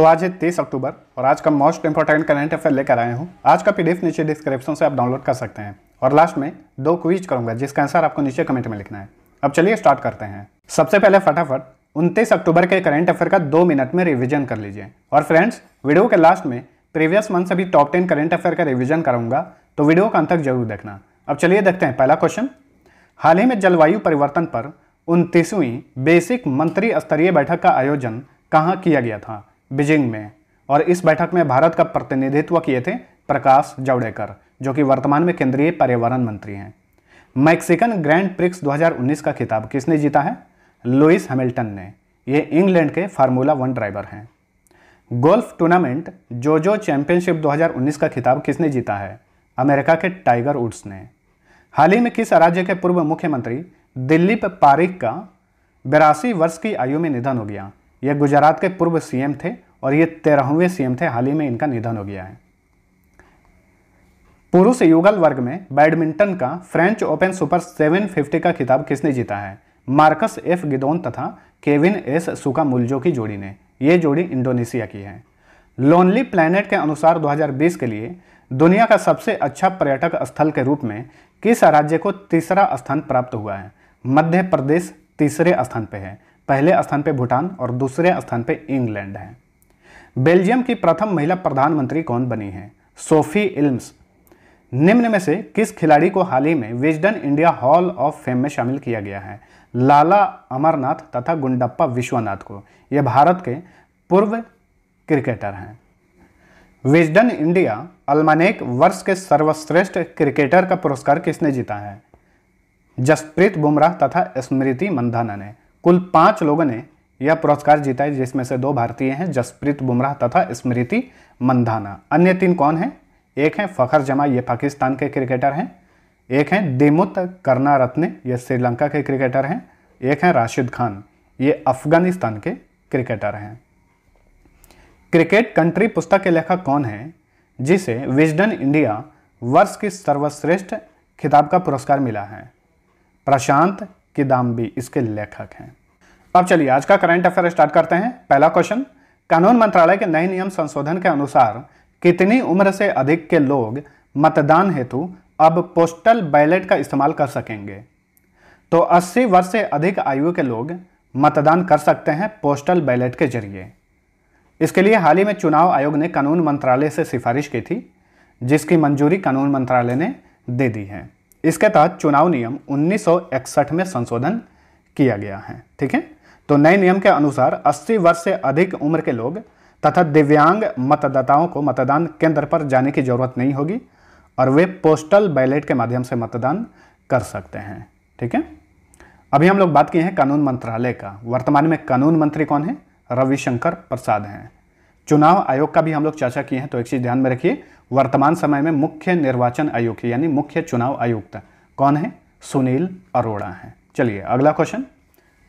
तो आज है तेईस अक्टूबर और आज का मोस्ट इंपॉर्टेंट करंट अफेयर लेकर आए हूँ आज का पीडीएफ नीचे डिस्क्रिप्शन से आप डाउनलोड कर सकते हैं और लास्ट में दो क्विज करूंगा जिसका आंसर आपको नीचे कमेंट में लिखना है अब चलिए स्टार्ट करते हैं सबसे पहले फटाफट उनतीस अक्टूबर के करंट अफेयर का दो मिनट में रिविजन कर लीजिए और फ्रेंड्स वीडियो के लास्ट में प्रीवियस मंथ से भी टॉप टेन करंट अफेयर का रिविजन करूंगा तो वीडियो का अंत तक जरूर देखना अब चलिए देखते हैं पहला क्वेश्चन हाल ही में जलवायु परिवर्तन पर उनतीसवीं बेसिक मंत्री स्तरीय बैठक का आयोजन कहाँ किया गया था बीजिंग में और इस बैठक में भारत का प्रतिनिधित्व किए थे प्रकाश जावड़ेकर जो कि वर्तमान में केंद्रीय पर्यावरण मंत्री हैं मैक्सिकन ग्रैंड प्रिक्स 2019 का खिताब किसने जीता है लुइस हैमिल्टन ने ये इंग्लैंड के फार्मूला वन ड्राइवर हैं गोल्फ टूर्नामेंट जोजो चैंपियनशिप 2019 का खिताब किसने जीता है अमेरिका के टाइगर वुड्स ने हाल ही में किस राज्य के पूर्व मुख्यमंत्री दिलीप पारिक का बिरासी वर्ष की आयु में निधन हो गया यह गुजरात के पूर्व सीएम थे और ये तेरहवें सीएम थे हाल ही में इनका निधन हो गया है पुरुष युगल वर्ग में बैडमिंटन का फ्रेंच ओपन सुपर 750 का खिताब किसने जीता है मार्कस एफ गिदोन तथा केविन एस सुका मुलजो की जोड़ी ने यह जोड़ी इंडोनेशिया की है लोनली प्लैनेट के अनुसार 2020 के लिए दुनिया का सबसे अच्छा पर्यटक स्थल के रूप में किस राज्य को तीसरा स्थान प्राप्त हुआ है मध्य प्रदेश तीसरे स्थान पर है पहले स्थान पर भूटान और दूसरे स्थान पर इंग्लैंड है बेल्जियम की प्रथम महिला प्रधानमंत्री कौन बनी है सोफी इल्म्स निम्न में से किस खिलाड़ी को हाल ही में Wisden India hall of fame में शामिल किया गया है लाला अमरनाथ तथा गुंडप्पा विश्वनाथ को यह भारत के पूर्व क्रिकेटर हैं विजडन इंडिया अल्मानेक वर्ष के सर्वश्रेष्ठ क्रिकेटर का पुरस्कार किसने जीता है जसप्रीत बुमराह तथा स्मृति मंधाना ने कुल पांच लोगों ने यह पुरस्कार जीता है जिसमें से दो भारतीय हैं जसप्रीत बुमराह तथा स्मृति मंधाना अन्य तीन कौन हैं एक हैं फ़खर जमा ये पाकिस्तान के क्रिकेटर हैं एक हैं दिमुत करना रत्ने ये श्रीलंका के क्रिकेटर हैं एक हैं राशिद खान ये अफगानिस्तान के क्रिकेटर हैं क्रिकेट कंट्री पुस्तक के लेखक कौन हैं जिसे विजडन इंडिया वर्ष की सर्वश्रेष्ठ खिताब का पुरस्कार मिला है प्रशांत किदाम्बी इसके लेखक हैं अब चलिए आज का करंट अफेयर स्टार्ट करते हैं पहला क्वेश्चन कानून मंत्रालय के नए नियम संशोधन के अनुसार कितनी उम्र से अधिक के लोग मतदान हेतु अब पोस्टल बैलेट का इस्तेमाल कर सकेंगे तो 80 वर्ष से अधिक आयु के लोग मतदान कर सकते हैं पोस्टल बैलेट के जरिए इसके लिए हाल ही में चुनाव आयोग ने कानून मंत्रालय से सिफारिश की थी जिसकी मंजूरी कानून मंत्रालय ने दे दी है इसके तहत चुनाव नियम 1961 में संशोधन किया गया है ठीक है तो नए नियम के अनुसार 80 वर्ष से अधिक उम्र के लोग तथा दिव्यांग मतदाताओं को मतदान केंद्र पर जाने की जरूरत नहीं होगी और वे पोस्टल बैलेट के माध्यम से मतदान कर सकते हैं ठीक है अभी हम लोग बात किए हैं कानून मंत्रालय का वर्तमान में कानून मंत्री कौन है रविशंकर प्रसाद हैं चुनाव आयोग का भी हम लोग चर्चा किए हैं तो एक चीज़ ध्यान में रखिए वर्तमान समय में मुख्य निर्वाचन आयुक्त यानी मुख्य चुनाव आयुक्त कौन है सुनील अरोड़ा हैं चलिए अगला क्वेश्चन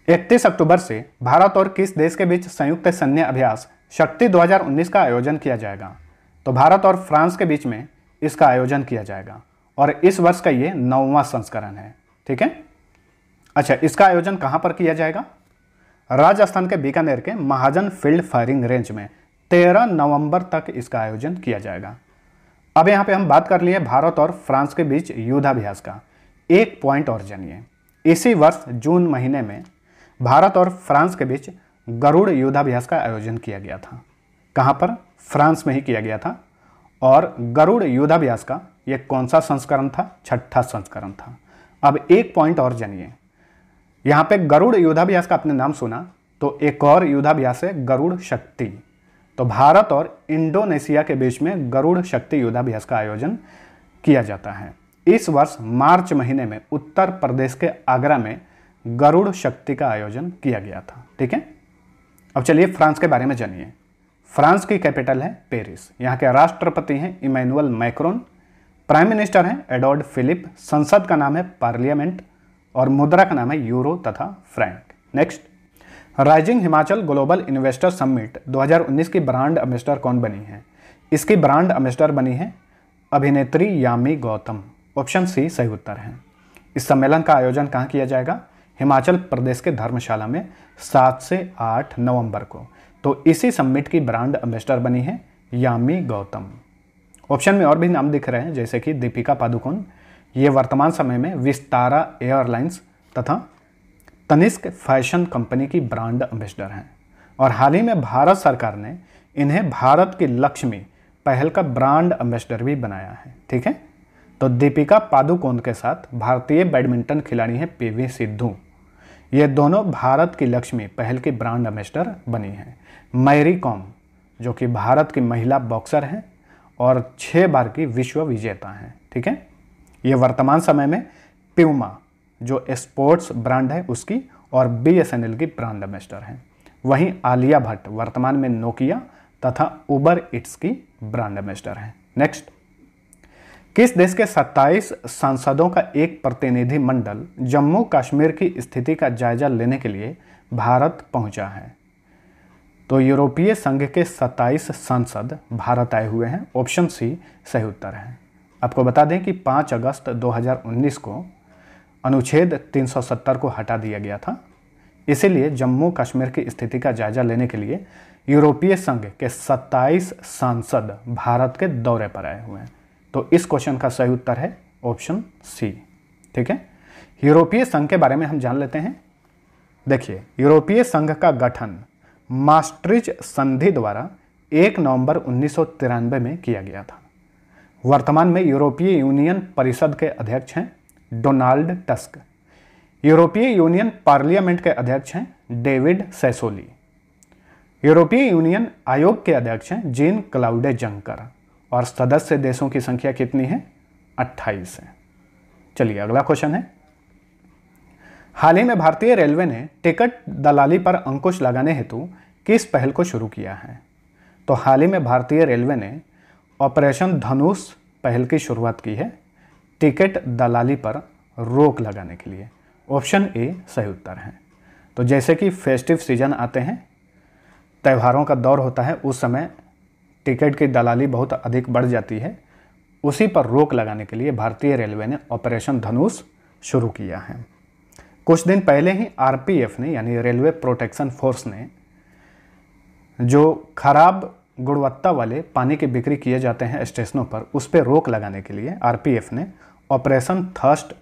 31 अक्टूबर से भारत और किस देश के बीच संयुक्त सैन्य अभ्यास शक्ति 2019 का आयोजन किया जाएगा तो भारत और फ्रांस के बीच में इसका आयोजन किया जाएगा और इस वर्ष का ये नौवां संस्करण है ठीक है अच्छा इसका आयोजन कहां पर किया जाएगा राजस्थान के बीकानेर के महाजन फील्ड फायरिंग रेंज में तेरह नवंबर तक इसका आयोजन किया जाएगा अब यहाँ पे हम बात कर लिए भारत और फ्रांस के बीच युद्धाभ्यास का एक पॉइंट और जानिए इसी वर्ष जून महीने में भारत और फ्रांस के बीच गरुड़ युद्धाभ्यास का आयोजन किया गया था कहाँ पर फ्रांस में ही किया गया था और गरुड़ युद्धाभ्यास का यह कौन सा संस्करण था छठा संस्करण था अब एक पॉइंट और जानिए यहाँ पे गरुड़ युद्धाभ्यास का आपने नाम सुना तो एक और युद्धाभ्यास है गरुड़ शक्ति तो भारत और इंडोनेशिया के बीच में गरुड़ शक्ति युद्धाभ्यास का आयोजन किया जाता है इस वर्ष मार्च महीने में उत्तर प्रदेश के आगरा में गरुड़ शक्ति का आयोजन किया गया था ठीक है अब चलिए फ्रांस के बारे में जानिए फ्रांस की कैपिटल है पेरिस यहाँ के राष्ट्रपति हैं इमैनुअल मैक्रोन प्राइम मिनिस्टर हैं एडोर्ड फिलिप संसद का नाम है पार्लियामेंट और मुद्रा का नाम है यूरो तथा franc next rising Himachal global investor summit 2019 की ब्रांड अम्बेस्टर कौन बनी है इसकी ब्रांड अम्बेस्टर बनी है अभिनेत्री यामी गौतम ऑप्शन सी सही उत्तर है इस सम्मेलन का आयोजन कहाँ किया जाएगा हिमाचल प्रदेश के धर्मशाला में सात से आठ नवंबर को तो इसी समिट की ब्रांड अम्बेस्टर बनी है यामी गौतम ऑप्शन में और भी नाम दिख रहे हैं जैसे कि दीपिका पादुकोण ये वर्तमान समय में विस्तारा एयरलाइंस तथा तनिष्क फैशन कंपनी की ब्रांड एम्बेसडर हैं और हाल ही में भारत सरकार ने इन्हें भारत की लक्ष्मी पहल का ब्रांड एम्बेसडर भी बनाया है ठीक है तो दीपिका पादुकोण के साथ भारतीय बैडमिंटन खिलाड़ी हैं पीवी सिद्धू ये दोनों भारत की लक्ष्मी पहल की ब्रांड एम्बेसडर बनी हैं मैरी कॉम जो कि भारत की महिला बॉक्सर हैं और छः बार की विश्व विजेता हैं ठीक है ये वर्तमान समय में प्यूमा जो स्पोर्ट्स ब्रांड है उसकी और बी एस एन एल की ब्रांड एम्बेस्डर हैं वहीं आलिया भट्ट वर्तमान में नोकिया तथा उबर इट्स की ब्रांड एम्बेस्डर हैं नेक्स्ट किस देश के 27 सांसदों का एक प्रतिनिधि मंडल जम्मू कश्मीर की स्थिति का जायजा लेने के लिए भारत पहुंचा है तो यूरोपीय संघ के 27 सांसद भारत आए हुए हैं ऑप्शन सी सही उत्तर है आपको बता दें कि 5 अगस्त 2019 को अनुच्छेद 370 को हटा दिया गया था इसीलिए जम्मू कश्मीर की स्थिति का जायजा लेने के लिए यूरोपीय संघ के 27 सांसद भारत के दौरे पर आए हुए हैं तो इस क्वेश्चन का सही उत्तर है ऑप्शन सी ठीक है यूरोपीय संघ के बारे में हम जान लेते हैं देखिए यूरोपीय संघ का गठन मास्ट्रिज संधि द्वारा 1 नवंबर उन्नीस में किया गया था वर्तमान में यूरोपीय यूनियन परिषद के अध्यक्ष हैं डोनाल्ड टस्क यूरोपीय यूनियन पार्लियामेंट के अध्यक्ष हैं डेविड सेसोली यूरोपीय यूनियन आयोग के अध्यक्ष हैं जीन क्लाउडे जंकर और सदस्य देशों की संख्या कितनी है 28 है चलिए अगला क्वेश्चन है हाल ही में भारतीय रेलवे ने टिकट दलाली पर अंकुश लगाने हेतु किस पहल को शुरू किया है तो हाल ही में भारतीय रेलवे ने ऑपरेशन धनुष पहल की शुरुआत की है टिकट दलाली पर रोक लगाने के लिए ऑप्शन ए सही उत्तर है तो जैसे कि फेस्टिव सीजन आते हैं त्यौहारों का दौर होता है उस समय टिकट की दलाली बहुत अधिक बढ़ जाती है उसी पर रोक लगाने के लिए भारतीय रेलवे ने ऑपरेशन धनुष शुरू किया है कुछ दिन पहले ही आरपीएफ ने यानी रेलवे प्रोटेक्शन फोर्स ने जो खराब गुणवत्ता वाले पानी की बिक्री किए जाते हैं स्टेशनों पर उस पर रोक लगाने के लिए आरपीएफ ने ऑपरेशन थर्स्ट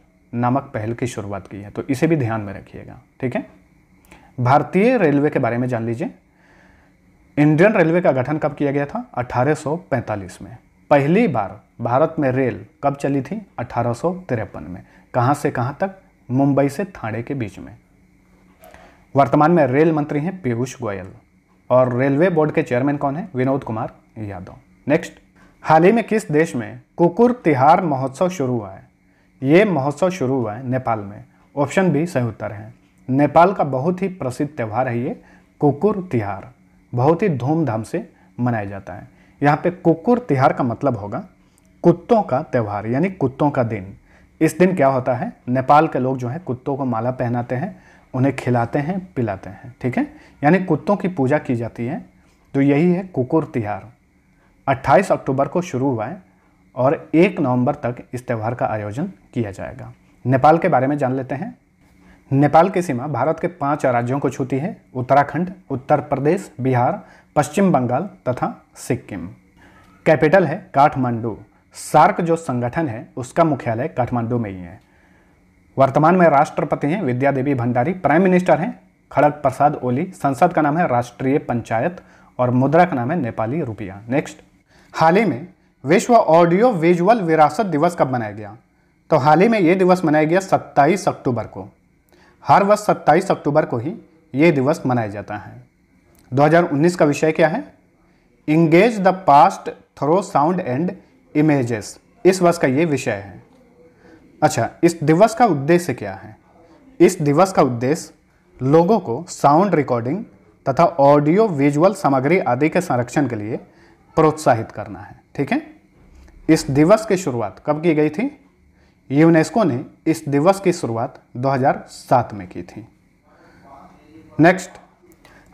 नामक पहल की शुरुआत की है तो इसे भी ध्यान में रखिएगा ठीक है भारतीय रेलवे के बारे में जान लीजिए इंडियन रेलवे का गठन कब किया गया था 1845 में पहली बार भारत में रेल कब चली थी अठारह में कहां से कहां तक मुंबई से थाने के बीच में वर्तमान में रेल मंत्री हैं पीयूष गोयल और रेलवे बोर्ड के चेयरमैन कौन है विनोद कुमार यादव नेक्स्ट हाल ही में किस देश में कुकुर तिहार महोत्सव शुरू हुआ है ये महोत्सव शुरू हुआ है नेपाल में ऑप्शन बी सही उत्तर है नेपाल का बहुत ही प्रसिद्ध त्यौहार है ये कुकुर तिहार बहुत ही धूमधाम से मनाया जाता है यहाँ पे कुकुर तिहार का मतलब होगा कुत्तों का त्यौहार यानी कुत्तों का दिन इस दिन क्या होता है नेपाल के लोग जो है कुत्तों को माला पहनाते हैं उन्हें खिलाते हैं पिलाते हैं ठीक है यानी कुत्तों की पूजा की जाती है तो यही है कुकुर तिहार 28 अक्टूबर को शुरू हुआ है और 1 नवंबर तक इस त्यौहार का आयोजन किया जाएगा नेपाल के बारे में जान लेते हैं नेपाल की सीमा भारत के पांच राज्यों को छूती है उत्तराखंड उत्तर प्रदेश बिहार पश्चिम बंगाल तथा सिक्किम कैपिटल है काठमांडू सार्क जो संगठन है उसका मुख्यालय काठमांडू में ही है वर्तमान में राष्ट्रपति हैं विद्या देवी भंडारी प्राइम मिनिस्टर हैं खड़ग प्रसाद ओली संसद का नाम है राष्ट्रीय पंचायत और मुद्रा का नाम है नेपाली रुपया नेक्स्ट हाल ही में विश्व ऑडियो विजुअल विरासत दिवस कब मनाया गया तो हाल ही में ये दिवस मनाया गया 27 अक्टूबर को हर वर्ष 27 अक्टूबर को ही ये दिवस मनाया जाता है 2019 का विषय क्या है engage the past through sound and images इस वर्ष का ये विषय है अच्छा इस दिवस का उद्देश्य क्या है इस दिवस का उद्देश्य लोगों को साउंड रिकॉर्डिंग तथा ऑडियो विजुअल सामग्री आदि के संरक्षण के लिए प्रोत्साहित करना है ठीक है इस दिवस की शुरुआत कब की गई थी यूनेस्को ने इस दिवस की शुरुआत 2007 में की थी नेक्स्ट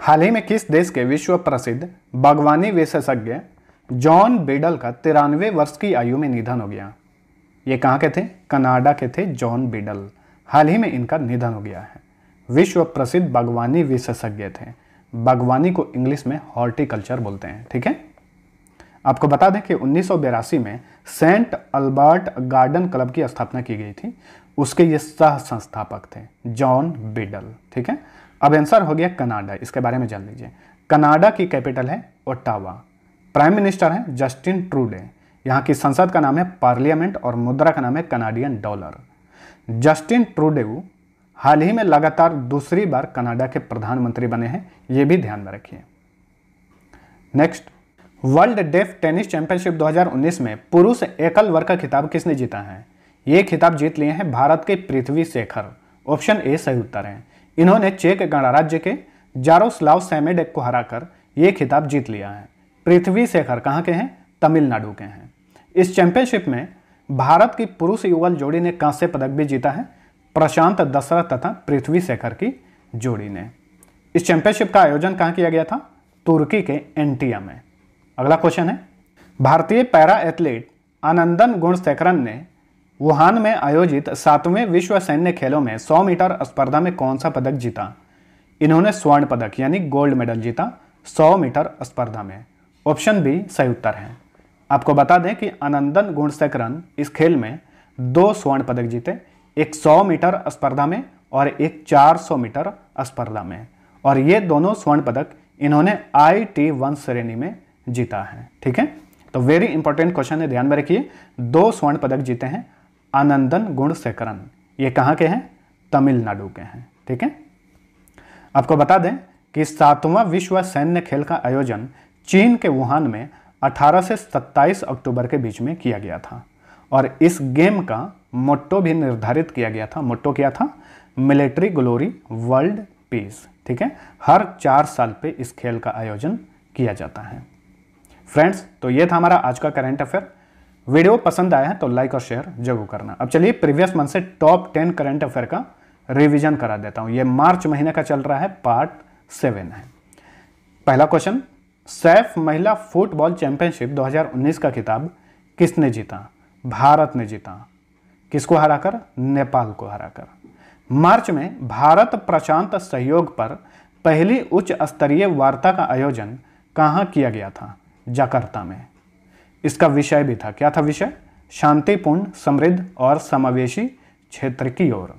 हाल ही में किस देश के विश्व प्रसिद्ध बागवानी विशेषज्ञ जॉन बेडल का तिरानवे वर्ष की आयु में निधन हो गया ये कहाँ के थे कनाडा के थे जॉन बेडल हाल ही में इनका निधन हो गया है विश्व प्रसिद्ध बागवानी विशेषज्ञ थे बागवानी को इंग्लिश में हॉर्टिकल्चर बोलते हैं ठीक है आपको बता दें कि उन्नीस में सेंट अल्बर्ट गार्डन क्लब की स्थापना की गई थी उसके ये सह संस्थापक थे जॉन बिडल ठीक है अब आंसर हो गया कनाडा इसके बारे में जान लीजिए कनाडा की कैपिटल है ओटावा प्राइम मिनिस्टर है जस्टिन ट्रूडे यहाँ की संसद का नाम है पार्लियामेंट और मुद्रा का नाम है कनाडियन डॉलर जस्टिन ट्रूडे हाल ही में लगातार दूसरी बार कनाडा के प्रधानमंत्री बने हैं ये भी ध्यान में रखिए next world deaf tennis championship 2019 में पुरुष एकल वर्ग का खिताब किसने जीता है ये खिताब जीत लिए हैं भारत के पृथ्वी शेखर ऑप्शन ए सही उत्तर है इन्होंने चेक गणराज्य के जारोस्लाव सैमेडेक को हराकर ये खिताब जीत लिया है पृथ्वी शेखर कहाँ के हैं तमिलनाडु के हैं इस चैंपियनशिप में भारत की पुरुष युगल जोड़ी ने कांस्य पदक भी जीता है प्रशांत दशरथ तथा पृथ्वी शेखर की जोड़ी ने इस चैंपियनशिप का आयोजन कहाँ किया गया था तुर्की के एंटिया में अगला क्वेश्चन है भारतीय पैरा एथलीट आनंदन गुणशेखरन ने वुहान में आयोजित सातवें विश्व सैन्य खेलों में 100 मीटर स्पर्धा में कौन सा पदक जीता इन्होंने स्वर्ण पदक यानी गोल्ड मेडल जीता 100 मीटर स्पर्धा में ऑप्शन बी सही उत्तर है आपको बता दें कि आनंदन गुणशेखरन इस खेल में दो स्वर्ण पदक जीते एक 100 मीटर स्पर्धा में और एक 400 मीटर स्पर्धा में और ये दोनों स्वर्ण पदक इन्होंने आई टी वन श्रेणी में जीता है ठीक है तो वेरी इंपॉर्टेंट क्वेश्चन है ध्यान में रखिए दो स्वर्ण पदक जीते हैं आनंदन गुणशेखरन ये कहाँ के हैं तमिलनाडु के हैं ठीक है आपको बता दें कि सातवां विश्व सैन्य खेल का आयोजन चीन के वुहान में 18 से 27 अक्टूबर के बीच में किया गया था और इस गेम का मोटो भी निर्धारित किया गया था मोटो क्या था मिलिट्री ग्लोरी वर्ल्ड पीस ठीक है हर चार साल पे इस खेल का आयोजन किया जाता है फ्रेंड्स तो ये था हमारा आज का करंट अफेयर वीडियो पसंद आया है तो लाइक और शेयर जरूर करना अब चलिए प्रीवियस मंथ से टॉप टेन करंट अफेयर का रिवीजन करा देता हूं ये मार्च महीने का चल रहा है पार्ट सेवन है पहला क्वेश्चन सैफ महिला फुटबॉल चैंपियनशिप 2019 का खिताब किसने जीता भारत ने जीता किसको हराकर नेपाल को हराकर मार्च में भारत प्रशांत सहयोग पर पहली उच्च स्तरीय वार्ता का आयोजन कहाँ किया गया था जाकर्ता में इसका विषय भी था क्या था विषय शांतिपूर्ण समृद्ध और समावेशी क्षेत्र की ओर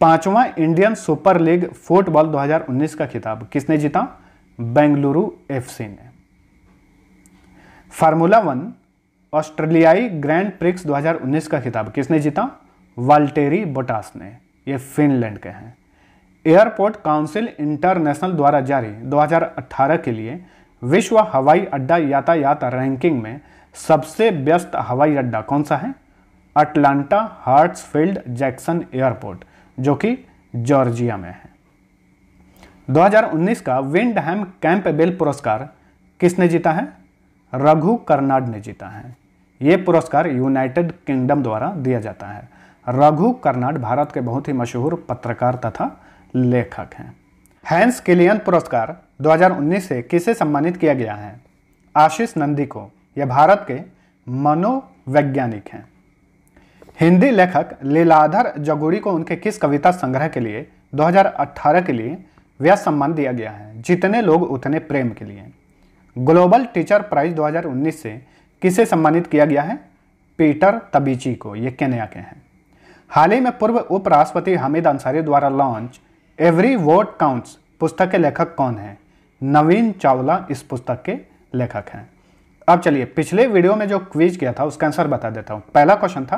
पांचवा इंडियन सुपर लीग फुटबॉल 2019 का खिताब किसने जीता बेंगलुरु एफसी ने फार्मूला वन ऑस्ट्रेलियाई ग्रैंड प्रिक्स 2019 का खिताब किसने जीता वाल्टेरी बोटास ने ये फिनलैंड के हैं एयरपोर्ट काउंसिल इंटरनेशनल द्वारा जारी 2018 के लिए विश्व हवाई अड्डा यातायात रैंकिंग में सबसे व्यस्त हवाई अड्डा कौन सा है अटलांटा हार्ट्सफील्ड जैक्सन एयरपोर्ट जो कि जॉर्जिया में है 2019 का विंडहैम कैंपबेल पुरस्कार किसने जीता है रघु कर्नाड ने जीता है ये पुरस्कार यूनाइटेड किंगडम द्वारा दिया जाता है रघु कर्नाड भारत के बहुत ही मशहूर पत्रकार तथा लेखक हैं हैंस किलियन पुरस्कार 2019 से किसे सम्मानित किया गया है आशीष नंदी को यह भारत के मनोवैज्ञानिक हैं हिंदी लेखक लीलाधर जगोरी को उनके किस कविता संग्रह के लिए 2018 के लिए व्यास सम्मान दिया गया है जितने लोग उतने प्रेम के लिए ग्लोबल टीचर प्राइज 2019 से किसे सम्मानित किया गया है पीटर तबीची को ये केन्या के हैं हाल ही में पूर्व उपराष्ट्रपति हामिद अंसारी द्वारा लॉन्च एवरी वर्ड काउंट्स पुस्तक के लेखक कौन है नवीन चावला इस पुस्तक के लेखक हैं अब चलिए पिछले वीडियो में जो क्विज किया था उसका आंसर बता देता हूँ पहला क्वेश्चन था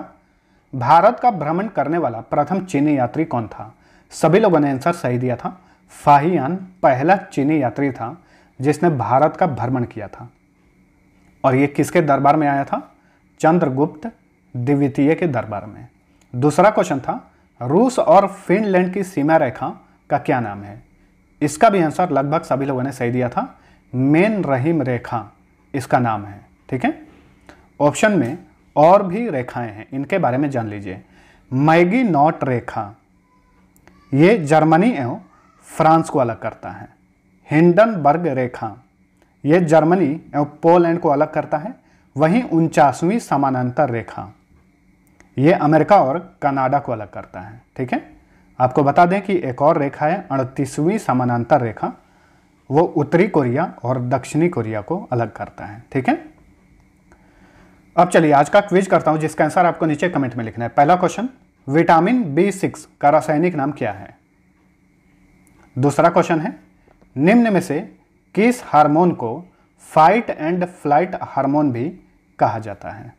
भारत का भ्रमण करने वाला प्रथम चीनी यात्री कौन था सभी लोगों ने आंसर सही दिया था फाहियान पहला चीनी यात्री था जिसने भारत का भ्रमण किया था और ये किसके दरबार में आया था चंद्रगुप्त द्वितीय के दरबार में दूसरा क्वेश्चन था रूस और फिनलैंड की सीमा रेखा का क्या नाम है इसका भी आंसर लगभग सभी लोगों ने सही दिया था मेन रहीम रेखा इसका नाम है ठीक है ऑप्शन में और भी रेखाएं हैं इनके बारे में जान लीजिए मैगी नॉट रेखा यह जर्मनी एवं फ्रांस को अलग करता है हिंडनबर्ग रेखा यह जर्मनी एवं पोलैंड को अलग करता है वहीं उनचासवीं समानांतर रेखा यह अमेरिका और कनाडा को अलग करता है ठीक है आपको बता दें कि एक और रेखा है अड़तीसवीं समानांतर रेखा वो उत्तरी कोरिया और दक्षिणी कोरिया को अलग करता है ठीक है अब चलिए आज का क्विज करता हूं जिसका आंसर आपको नीचे कमेंट में लिखना है पहला क्वेश्चन विटामिन बी सिक्स का रासायनिक नाम क्या है दूसरा क्वेश्चन है निम्न में से किस हार्मोन को फाइट एंड फ्लाइट हार्मोन भी कहा जाता है